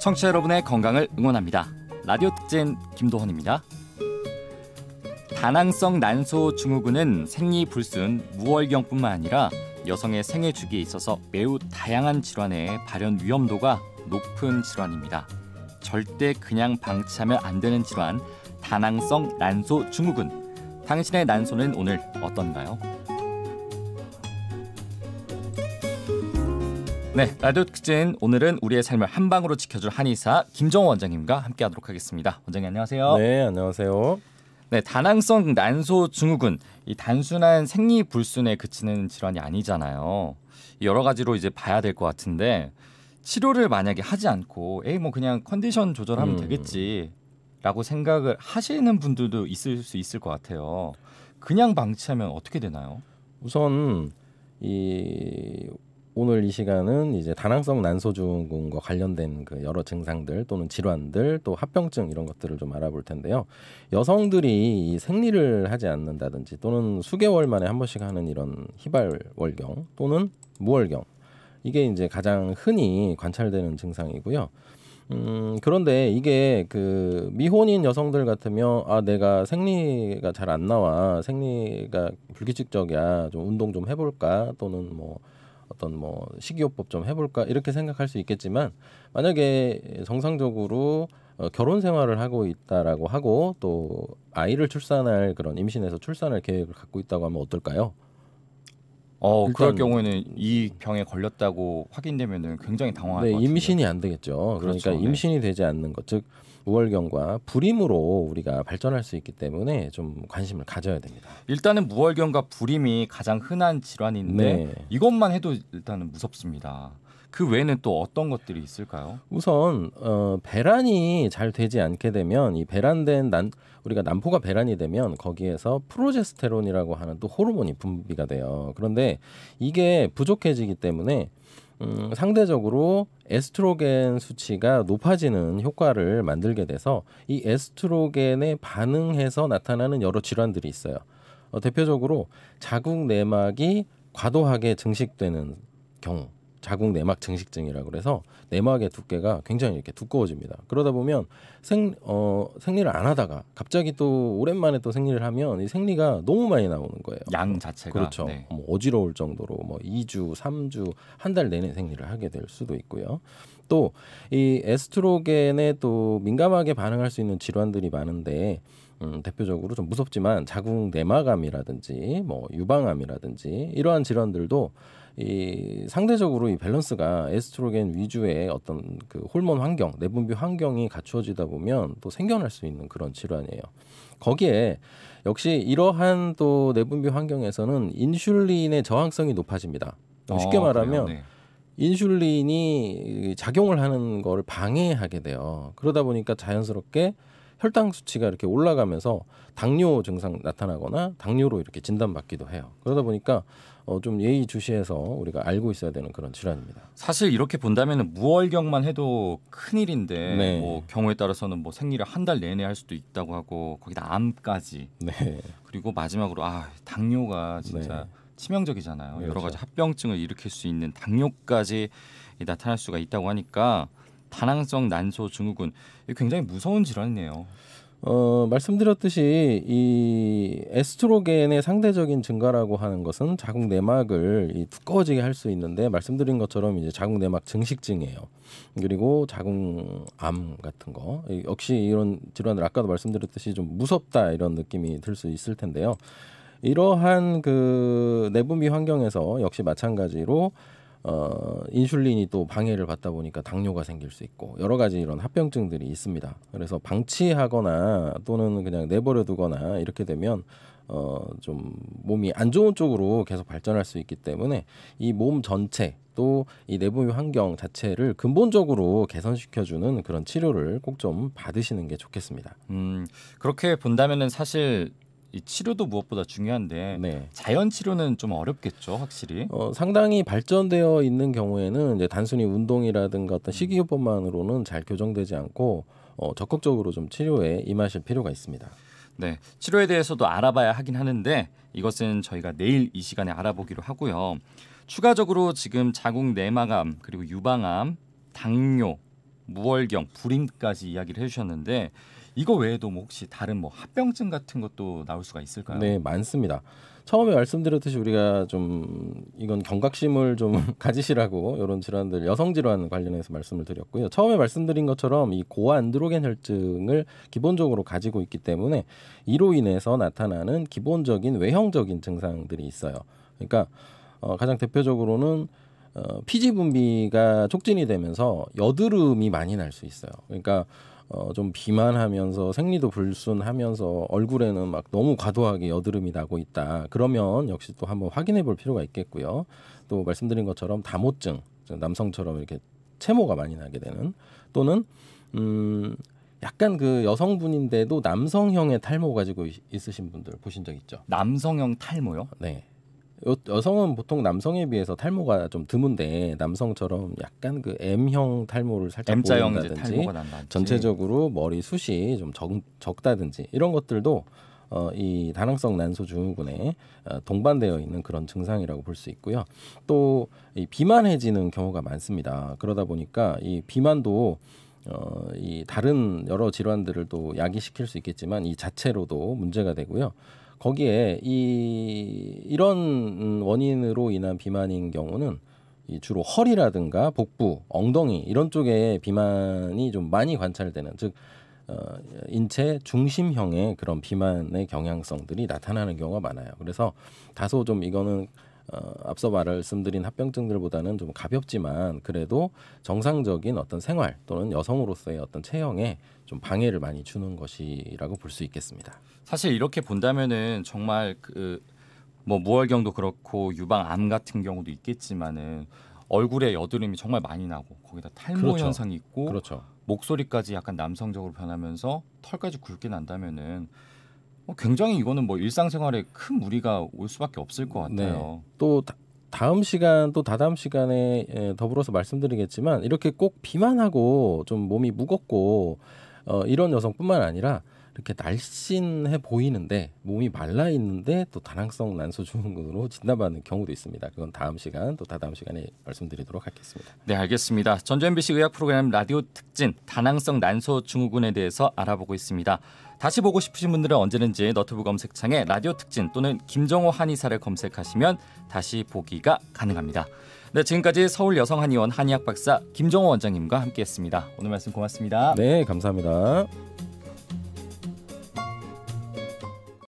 청취자 여러분의 건강을 응원합니다. 라디오 특진 김도헌입니다. 다낭성 난소 증후군은 생리 불순, 무월경뿐만 아니라 여성의 생애 주기에 있어서 매우 다양한 질환의 발현 위험도가 높은 질환입니다. 절대 그냥 방치하면 안 되는 질환, 다낭성 난소 증후군. 당신의 난소는 오늘 어떤가요? 네, 라디오 특진 오늘은 우리의 삶을 한 방으로 지켜줄 한의사 김정호 원장님과 함께하도록 하겠습니다. 원장님 안녕하세요. 네, 안녕하세요. 네, 다낭성 난소 증후군 이 단순한 생리 불순에 그치는 질환이 아니잖아요. 여러 가지로 이제 봐야 될 것 같은데 치료를 만약에 하지 않고 에이 뭐 그냥 컨디션 조절하면 음. 되겠지라고 생각을 하시는 분들도 있을 수 있을 것 같아요. 그냥 방치하면 어떻게 되나요? 우선 이 오늘 이 시간은 이제 다낭성 난소증후군과 관련된 그 여러 증상들 또는 질환들 또 합병증 이런 것들을 좀 알아볼 텐데요. 여성들이 생리를 하지 않는다든지 또는 수개월 만에 한 번씩 하는 이런 희발월경 또는 무월경 이게 이제 가장 흔히 관찰되는 증상이고요. 음, 그런데 이게 그 미혼인 여성들 같으면 아 내가 생리가 잘 안 나와 생리가 불규칙적이야 좀 운동 좀 해볼까 또는 뭐 어떤 뭐 식이요법 좀 해볼까 이렇게 생각할 수 있겠지만 만약에 정상적으로 어, 결혼 생활을 하고 있다라고 하고 또 아이를 출산할 그런 임신해서 출산할 계획을 갖고 있다고 하면 어떨까요? 어, 그럴 경우에는 이 병에 걸렸다고 확인되면은 굉장히 당황할 네, 것 같아요. 임신이 안 되겠죠. 그러니까 그렇죠, 그러니까 임신이 네. 되지 않는 것, 즉 무월경과 불임으로 우리가 발전할 수 있기 때문에 좀 관심을 가져야 됩니다. 일단은 무월경과 불임이 가장 흔한 질환인데 네. 이것만 해도 일단은 무섭습니다. 그 외에는 또 어떤 것들이 있을까요? 우선 어, 배란이 잘 되지 않게 되면 이 배란된 난 우리가 난포가 배란이 되면 거기에서 프로제스테론이라고 하는 또 호르몬이 분비가 돼요. 그런데 이게 부족해지기 때문에 음, 상대적으로 에스트로겐 수치가 높아지는 효과를 만들게 돼서 이 에스트로겐에 반응해서 나타나는 여러 질환들이 있어요. 어, 대표적으로 자궁 내막이 과도하게 증식되는 경우 자궁 내막 증식증이라 그래서 내막의 두께가 굉장히 이렇게 두꺼워집니다. 그러다 보면 생 어, 생리를 안 하다가 갑자기 또 오랜만에 또 생리를 하면 이 생리가 너무 많이 나오는 거예요. 양 자체가 그렇죠. 네. 뭐 어지러울 정도로 뭐 2주, 3주 한 달 내내 생리를 하게 될 수도 있고요. 또 이 에스트로겐에 또 민감하게 반응할 수 있는 질환들이 많은데 음, 대표적으로 좀 무섭지만 자궁 내막암이라든지 뭐 유방암이라든지 이러한 질환들도 이 상대적으로 이 밸런스가 에스트로겐 위주의 어떤 그 호르몬 환경, 내분비 환경이 갖추어지다 보면 또 생겨날 수 있는 그런 질환이에요. 거기에 역시 이러한 또 내분비 환경에서는 인슐린의 저항성이 높아집니다. 쉽게 아, 말하면 네. 인슐린이 작용을 하는 거를 방해하게 돼요. 그러다 보니까 자연스럽게 혈당 수치가 이렇게 올라가면서 당뇨 증상 나타나거나 당뇨로 이렇게 진단받기도 해요. 그러다 보니까 어, 좀 예의주시해서 우리가 알고 있어야 되는 그런 질환입니다. 사실 이렇게 본다면 무월경만 해도 큰 일인데 네. 뭐 경우에 따라서는 뭐 생리를 한 달 내내 할 수도 있다고 하고 거기다 암까지. 네. 그리고 마지막으로 아 당뇨가 진짜 네. 치명적이잖아요. 그렇죠. 여러 가지 그렇죠. 합병증을 일으킬 수 있는 당뇨까지 나타날 수가 있다고 하니까 다낭성 난소 증후군 굉장히 무서운 질환이네요. 어, 말씀드렸듯이 이 에스트로겐의 상대적인 증가라고 하는 것은 자궁 내막을 이 두꺼워지게 할 수 있는데 말씀드린 것처럼 이제 자궁 내막 증식증이에요. 그리고 자궁암 같은 거 역시 이런 질환을 아까도 말씀드렸듯이 좀 무섭다 이런 느낌이 들 수 있을 텐데요. 이러한 그 내분비 환경에서 역시 마찬가지로 어, 인슐린이 또 방해를 받다 보니까 당뇨가 생길 수 있고 여러 가지 이런 합병증들이 있습니다. 그래서 방치하거나 또는 그냥 내버려 두거나 이렇게 되면 어, 좀 몸이 안 좋은 쪽으로 계속 발전할 수 있기 때문에 이 몸 전체 또 이내부 환경 자체를 근본적으로 개선시켜주는 그런 치료를 꼭 좀 받으시는 게 좋겠습니다. 음, 그렇게 본다면은 사실 이 치료도 무엇보다 중요한데 네. 자연 치료는 좀 어렵겠죠, 확실히. 어, 상당히 발전되어 있는 경우에는 이제 단순히 운동이라든가 어떤 식이요법만으로는 음. 잘 교정되지 않고 어, 적극적으로 좀 치료에 임하실 필요가 있습니다. 네, 치료에 대해서도 알아봐야 하긴 하는데 이것은 저희가 내일 이 시간에 알아보기로 하고요. 추가적으로 지금 자궁 내막암 그리고 유방암, 당뇨, 무월경, 불임까지 이야기를 해주셨는데 이거 외에도 뭐 혹시 다른 뭐 합병증 같은 것도 나올 수가 있을까요? 네, 많습니다. 처음에 말씀드렸듯이 우리가 좀 이건 경각심을 좀 가지시라고 이런 질환들 여성 질환 관련해서 말씀을 드렸고요. 처음에 말씀드린 것처럼 이 고안드로겐 혈증을 기본적으로 가지고 있기 때문에 이로 인해서 나타나는 기본적인 외형적인 증상들이 있어요. 그러니까 어, 가장 대표적으로는 어, 피지 분비가 촉진이 되면서 여드름이 많이 날 수 있어요. 그러니까 어, 좀 비만하면서 생리도 불순하면서 얼굴에는 막 너무 과도하게 여드름이 나고 있다. 그러면 역시 또 한번 확인해 볼 필요가 있겠고요. 또 말씀드린 것처럼 다모증, 남성처럼 이렇게 체모가 많이 나게 되는 또는 음 약간 그 여성분인데도 남성형의 탈모 가지고 있, 으신 분들 보신 적 있죠? 남성형 탈모요? 네. 여, 성은 보통 남성에 비해서 탈모가 좀 드문데 남성처럼 약간 그 M형 탈모를 살짝 M자형 보인다든지 전체적으로 머리 숱이 좀 적, 적다든지 이런 것들도 어, 이 다낭성 난소 증후군에 어, 동반되어 있는 그런 증상이라고 볼 수 있고요. 또 이 비만해지는 경우가 많습니다. 그러다 보니까 이 비만도 어, 이 다른 여러 질환들을 또 야기시킬 수 있겠지만 이 자체로도 문제가 되고요. 거기에 이 이런 음, 원인으로 인한 비만인 경우는 주로 허리라든가 복부, 엉덩이 이런 쪽에 비만이 좀 많이 관찰되는 즉 어, 인체 중심형의 그런 비만의 경향성들이 나타나는 경우가 많아요. 그래서 다소 좀 이거는 어, 앞서 말씀드린 합병증들보다는 좀 가볍지만 그래도 정상적인 어떤 생활 또는 여성으로서의 어떤 체형에 좀 방해를 많이 주는 것이라고 볼 수 있겠습니다. 사실 이렇게 본다면은 정말 그 뭐 무월경도 그렇고 유방암 같은 경우도 있겠지만은 얼굴에 여드름이 정말 많이 나고 거기다 탈모 그렇죠. 현상이 있고 그렇죠. 목소리까지 약간 남성적으로 변하면서 털까지 굵게 난다면은 어, 굉장히 이거는 뭐 일상생활에 큰 무리가 올 수밖에 없을 것 네. 같아요. 네. 또 다음 시간 또 다다음 시간에 예, 더불어서 말씀드리겠지만 이렇게 꼭 비만하고 좀 몸이 무겁고 어, 이런 여성뿐만 아니라 이렇게 날씬해 보이는데 몸이 말라 있는데 또 다낭성 난소 증후군으로 진단받는 경우도 있습니다. 그건 다음 시간 또 다다음 시간에 말씀드리도록 하겠습니다. 네, 알겠습니다. 전주 MBC 의학 프로그램 라디오 특진 다낭성 난소 증후군에 대해서 알아보고 있습니다. 다시 보고 싶으신 분들은 언제든지 너튜브 검색창에 라디오 특진 또는 김정호 한의사를 검색하시면 다시 보기가 가능합니다. 네, 지금까지 서울 여성 한의원 한의학 박사 김정호 원장님과 함께했습니다. 오늘 말씀 고맙습니다. 네, 감사합니다.